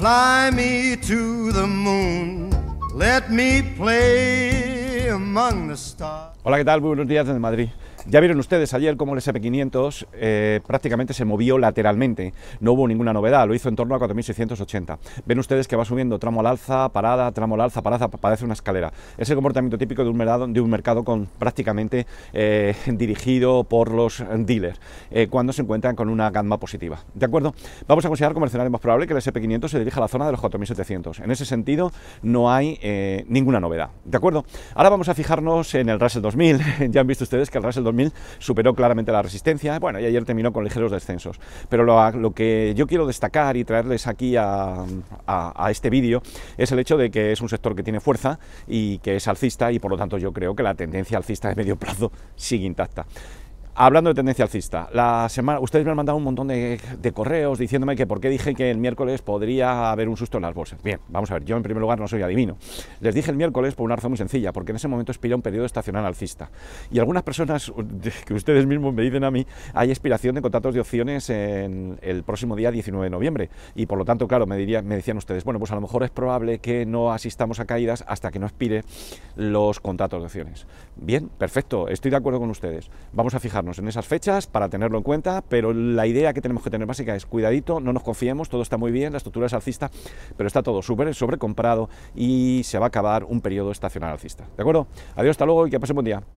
Fly me to the moon, let me play Hola, ¿qué tal? buenos días desde Madrid. Ya vieron ustedes ayer cómo el SP500 eh, prácticamente se movió lateralmente. No hubo ninguna novedad, lo hizo en torno a 4.680. Ven ustedes que va subiendo tramo al alza, parada, tramo al alza, parada, parece una escalera. Es el comportamiento típico de un mercado, de un mercado con, prácticamente eh, dirigido por los dealers, eh, cuando se encuentran con una gamma positiva. ¿De acuerdo? Vamos a considerar como más probable que el SP500 se dirija a la zona de los 4.700. En ese sentido, no hay ninguna novedad. ¿De acuerdo? Ahora vamos a fijarnos en el Russell 2000. ya han visto ustedes que el Russell 2000 superó claramente la resistencia. Bueno, y ayer terminó con ligeros descensos. Pero lo, que yo quiero destacar y traerles aquí a este vídeo es el hecho de que es un sector que tiene fuerza y que es alcista y por lo tanto yo creo que la tendencia alcista de medio plazo sigue intacta. Hablando de tendencia alcista, la semana, ustedes me han mandado un montón de, correos diciéndome que por qué dije que el miércoles podría haber un susto en las bolsas. Bien, vamos a ver, yo en primer lugar no soy adivino. Les dije el miércoles por una razón muy sencilla, porque en ese momento expira un periodo estacional alcista. Y algunas personas que ustedes mismos me dicen a mí, hay expiración de contratos de opciones en el próximo día 19 de noviembre. Y por lo tanto, claro, me, me decían ustedes, bueno, pues a lo mejor es probable que no asistamos a caídas hasta que no expire los contratos de opciones. Bien, perfecto, estoy de acuerdo con ustedes. Vamos a fijar en esas fechas para tenerlo en cuenta, pero la idea que tenemos que tener básica es cuidadito, no nos confiemos, todo está muy bien, la estructura es alcista, pero está todo súper sobrecomprado y se va a acabar un periodo estacional alcista. ¿De acuerdo? Adiós, hasta luego y que pasen buen día.